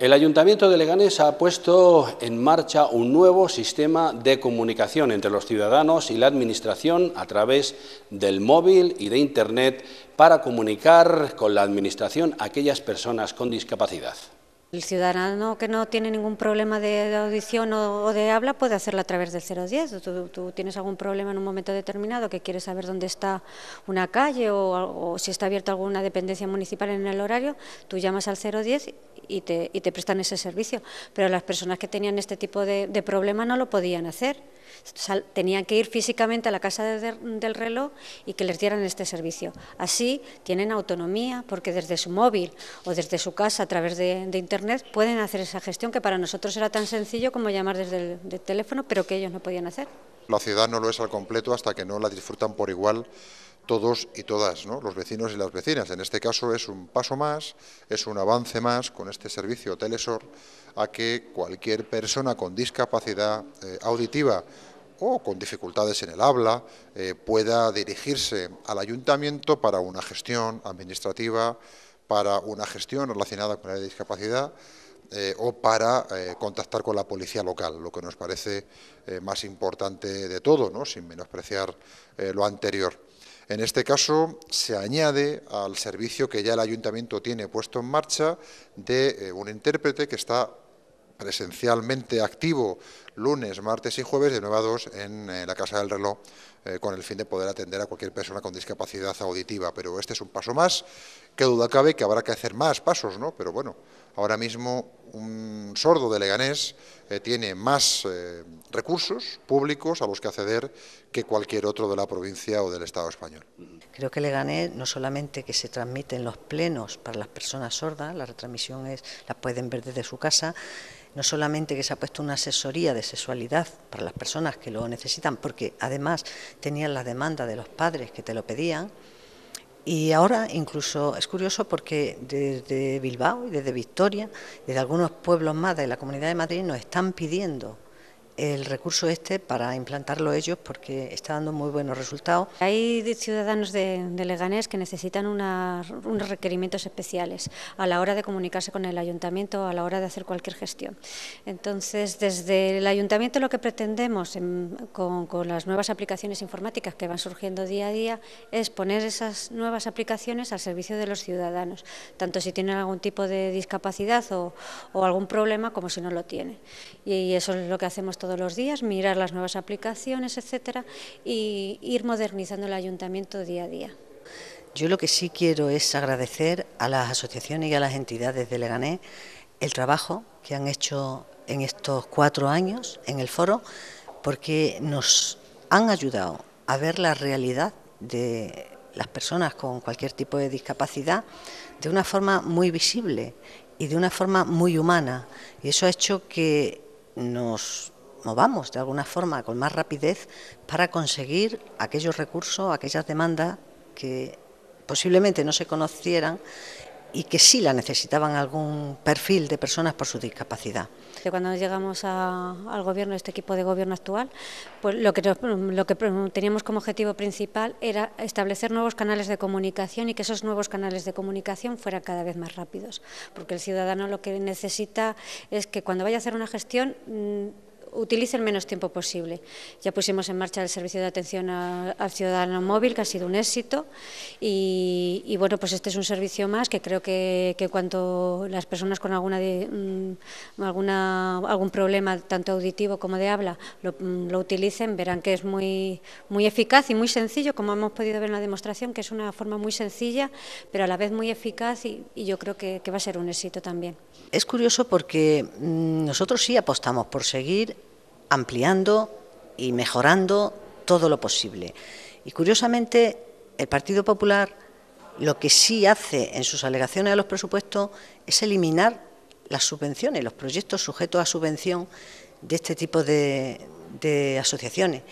El Ayuntamiento de Leganés ha puesto en marcha un nuevo sistema de comunicación entre los ciudadanos y la Administración a través del móvil y de Internet para comunicar con la Administración a aquellas personas con discapacidad. El ciudadano que no tiene ningún problema de, audición o, de habla puede hacerlo a través del 010. Tú, tienes algún problema en un momento determinado que quieres saber dónde está una calle o, si está abierta alguna dependencia municipal en el horario, tú llamas al 010 y te, y te prestan ese servicio. Pero las personas que tenían este tipo de, de problema no lo podían hacer tenían que ir físicamente a la casa del reloj y que les dieran este servicio. Así tienen autonomía porque desde su móvil o desde su casa a través de, de Internet pueden hacer esa gestión que para nosotros era tan sencillo como llamar desde el teléfono, pero que ellos no podían hacer. La ciudad no lo es al completo hasta que no la disfrutan por igual todos y todas, los vecinos y las vecinas. En este caso es un paso más, es un avance más con este servicio Telesor a que cualquier persona con discapacidad eh, auditiva o con dificultades en el habla eh, pueda dirigirse al ayuntamiento para una gestión administrativa, para una gestión relacionada con la discapacidad eh, o para eh, contactar con la policía local, lo que nos parece eh, más importante de todo, sin menospreciar lo anterior. En este caso se añade al servicio que ya el ayuntamiento tiene puesto en marcha de un intérprete que está presencialmente activo lunes, martes y jueves de 9 a 2 en eh, la Casa del Reloj, eh, con el fin de poder atender a cualquier persona con discapacidad auditiva. Pero este es un paso más. Qué duda cabe que habrá que hacer más pasos, ¿no? Pero bueno, ahora mismo un sordo de Leganés eh, tiene más recursos públicos a los que acceder que cualquier otro de la provincia o del Estado español. Creo que Leganés no solamente que se transmiten los plenos para las personas sordas, la retransmisión es, la pueden ver desde su casa, no solamente que se ha puesto una asesoría de sexualidad para las personas que lo necesitan, porque además tenían la demanda de los padres que te lo pedían. Y ahora incluso es curioso porque desde Bilbao y desde Victoria, desde algunos pueblos más de la Comunidad de Madrid, nos están pidiendo el recurso este para implantarlo ellos porque está dando muy buenos resultados. Hay ciudadanos de, Leganés que necesitan unos requerimientos especiales a la hora de comunicarse con el ayuntamiento, a la hora de hacer cualquier gestión. Entonces, desde el ayuntamiento lo que pretendemos con, las nuevas aplicaciones informáticas que van surgiendo día a día es poner esas nuevas aplicaciones al servicio de los ciudadanos, tanto si tienen algún tipo de discapacidad o, algún problema como si no lo tienen. Y, y eso es lo que hacemos todos todos los días, mirar las nuevas aplicaciones, etcétera, y ir modernizando el ayuntamiento día a día. Yo lo que sí quiero es agradecer a las asociaciones y a las entidades de Leganés el trabajo que han hecho en estos cuatro años en el foro, porque nos han ayudado a ver la realidad de las personas con cualquier tipo de discapacidad de una forma muy visible y de una forma muy humana. Y eso ha hecho que nos movamos de alguna forma con más rapidez para conseguir aquellos recursos, aquellas demandas que posiblemente no se conocieran y que sí la necesitaban algún perfil de personas por su discapacidad. Cuando llegamos al gobierno, este equipo de gobierno actual, pues lo que, lo que teníamos como objetivo principal era establecer nuevos canales de comunicación y que esos nuevos canales de comunicación fueran cada vez más rápidos, porque el ciudadano lo que necesita es que cuando vaya a hacer una gestión mm, ...utilice el menos tiempo posible. Ya pusimos en marcha el servicio de atención al ciudadano móvil, que ha sido un éxito, y, bueno, pues este es un servicio más que creo que, cuando cuanto las personas con alguna, mm, alguna, algún problema, tanto auditivo como de habla, mm, lo, utilicen, verán que es muy, muy eficaz y muy sencillo, como hemos podido ver en la demostración, que es una forma muy sencilla, pero a la vez muy eficaz y, yo creo que va a ser un éxito también. Es curioso porque mm, nosotros sí apostamos por seguir ampliando y mejorando todo lo posible. Y curiosamente, el Partido Popular lo que sí hace en sus alegaciones a los presupuestos es eliminar las subvenciones, los proyectos sujetos a subvención de este tipo de, asociaciones.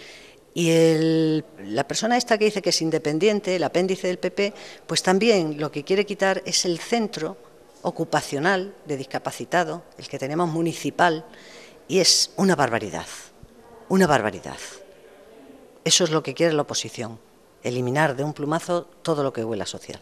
Y la persona esta que dice que es independiente, el apéndice del PP, pues también lo que quiere quitar es el centro ocupacional de discapacitados, el que tenemos municipal, y es una barbaridad, una barbaridad. Eso es lo que quiere la oposición, eliminar de un plumazo todo lo que huela social.